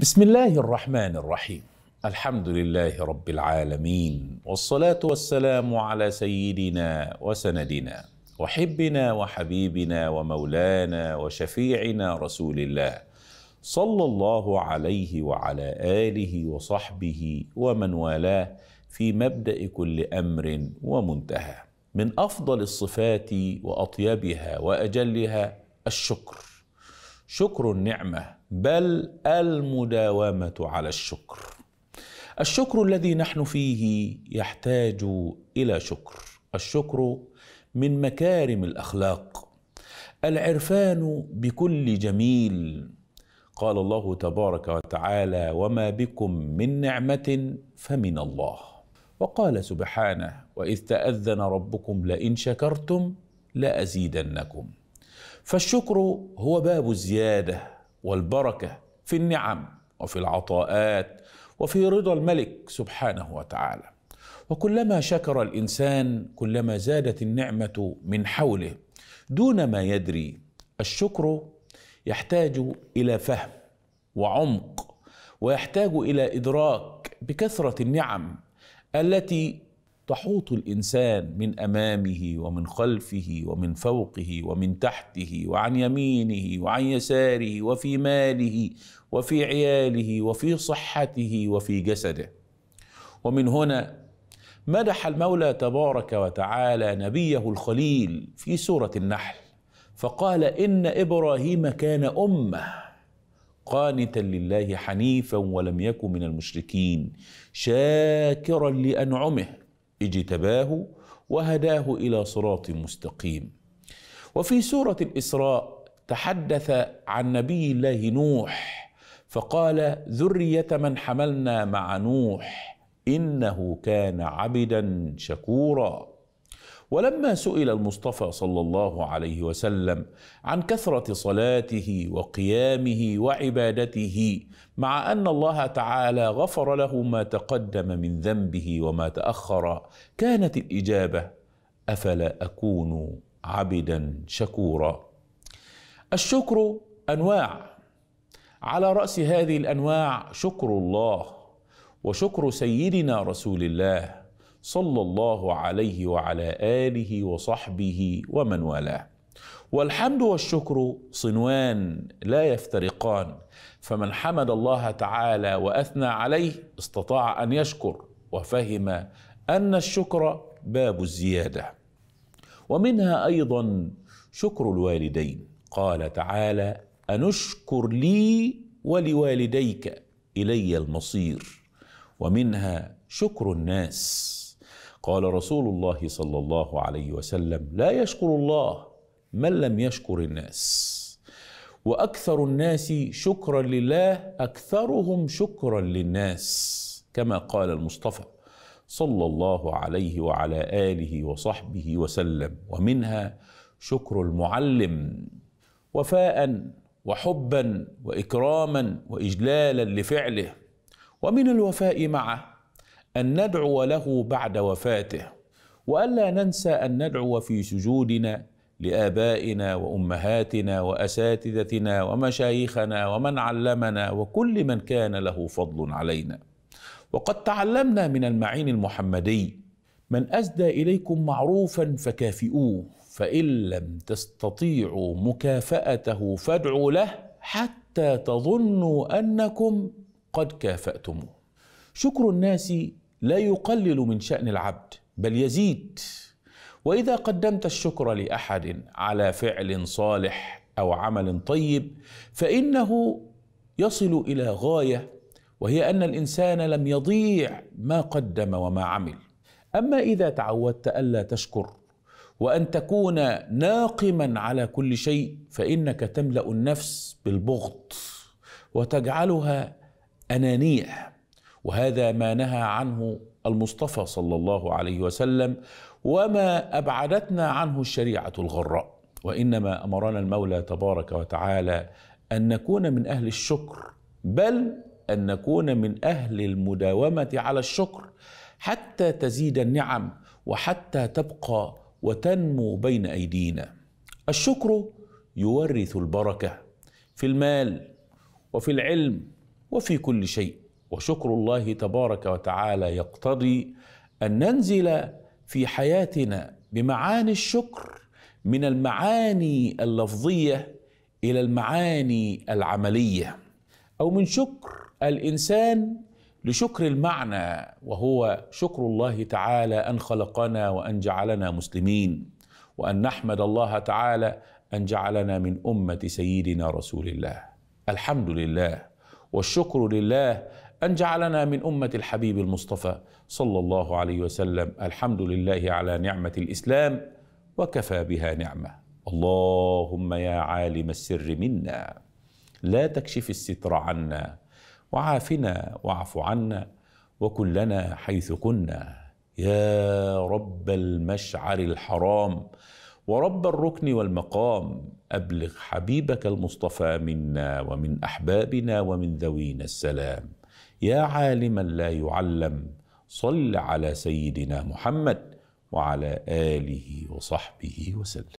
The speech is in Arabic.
بسم الله الرحمن الرحيم الحمد لله رب العالمين والصلاه والسلام على سيدنا وسندنا وحبنا وحبيبنا ومولانا وشفيعنا رسول الله صلى الله عليه وعلى اله وصحبه ومن والاه في مبدا كل امر ومنتهى من افضل الصفات واطيبها واجلها الشكر شكر النعمه بل المداومه على الشكر الشكر الذي نحن فيه يحتاج الى شكر الشكر من مكارم الاخلاق العرفان بكل جميل قال الله تبارك وتعالى وما بكم من نعمه فمن الله وقال سبحانه واذ تاذن ربكم لئن شكرتم لازيدنكم فالشكر هو باب الزياده والبركه في النعم وفي العطاءات وفي رضا الملك سبحانه وتعالى وكلما شكر الانسان كلما زادت النعمه من حوله دون ما يدري الشكر يحتاج الى فهم وعمق ويحتاج الى ادراك بكثره النعم التي تحوط الانسان من امامه ومن خلفه ومن فوقه ومن تحته وعن يمينه وعن يساره وفي ماله وفي عياله وفي صحته وفي جسده ومن هنا مدح المولى تبارك وتعالى نبيه الخليل في سوره النحل فقال ان ابراهيم كان امه قانتا لله حنيفا ولم يكن من المشركين شاكرا لانعمه اجتباه وهداه الى صراط مستقيم وفي سوره الاسراء تحدث عن نبي الله نوح فقال ذريه من حملنا مع نوح انه كان عبدا شكورا ولما سئل المصطفى صلى الله عليه وسلم عن كثره صلاته وقيامه وعبادته مع ان الله تعالى غفر له ما تقدم من ذنبه وما تاخر كانت الاجابه افلا اكون عبدا شكورا الشكر انواع على راس هذه الانواع شكر الله وشكر سيدنا رسول الله صلى الله عليه وعلى اله وصحبه ومن والاه والحمد والشكر صنوان لا يفترقان فمن حمد الله تعالى واثنى عليه استطاع ان يشكر وفهم ان الشكر باب الزياده ومنها ايضا شكر الوالدين قال تعالى انشكر لي ولوالديك الي المصير ومنها شكر الناس قال رسول الله صلى الله عليه وسلم لا يشكر الله من لم يشكر الناس واكثر الناس شكرا لله اكثرهم شكرا للناس كما قال المصطفى صلى الله عليه وعلى اله وصحبه وسلم ومنها شكر المعلم وفاء وحبا واكراما واجلالا لفعله ومن الوفاء معه أن ندعو له بعد وفاته وألا ننسى أن ندعو في سجودنا لآبائنا وأمهاتنا وأساتذتنا ومشايخنا ومن علمنا وكل من كان له فضل علينا وقد تعلمنا من المعين المحمدي من أسدى إليكم معروفا فكافئوه فإن لم تستطيعوا مكافأته فادعوا له حتى تظنوا أنكم قد كافأتموه شكر الناس لا يقلل من شأن العبد بل يزيد واذا قدمت الشكر لاحد على فعل صالح او عمل طيب فانه يصل الى غايه وهي ان الانسان لم يضيع ما قدم وما عمل اما اذا تعودت الا تشكر وان تكون ناقما على كل شيء فانك تملا النفس بالبغض وتجعلها انانيه وهذا ما نهى عنه المصطفى صلى الله عليه وسلم وما ابعدتنا عنه الشريعه الغراء وانما امرنا المولى تبارك وتعالى ان نكون من اهل الشكر بل ان نكون من اهل المداومه على الشكر حتى تزيد النعم وحتى تبقى وتنمو بين ايدينا الشكر يورث البركه في المال وفي العلم وفي كل شيء وشكر الله تبارك وتعالى يقتضي ان ننزل في حياتنا بمعاني الشكر من المعاني اللفظيه الى المعاني العمليه او من شكر الانسان لشكر المعنى وهو شكر الله تعالى ان خلقنا وان جعلنا مسلمين وان نحمد الله تعالى ان جعلنا من امه سيدنا رسول الله الحمد لله والشكر لله أن جعلنا من أمة الحبيب المصطفى صلى الله عليه وسلم الحمد لله على نعمة الإسلام وكفى بها نعمة اللهم يا عالم السر منا لا تكشف الستر عنا وعافنا واعف عنا وكن لنا حيث كنا يا رب المشعر الحرام ورب الركن والمقام ابلغ حبيبك المصطفى منا ومن احبابنا ومن ذوينا السلام يا عالما لا يعلم صل على سيدنا محمد وعلى آله وصحبه وسلم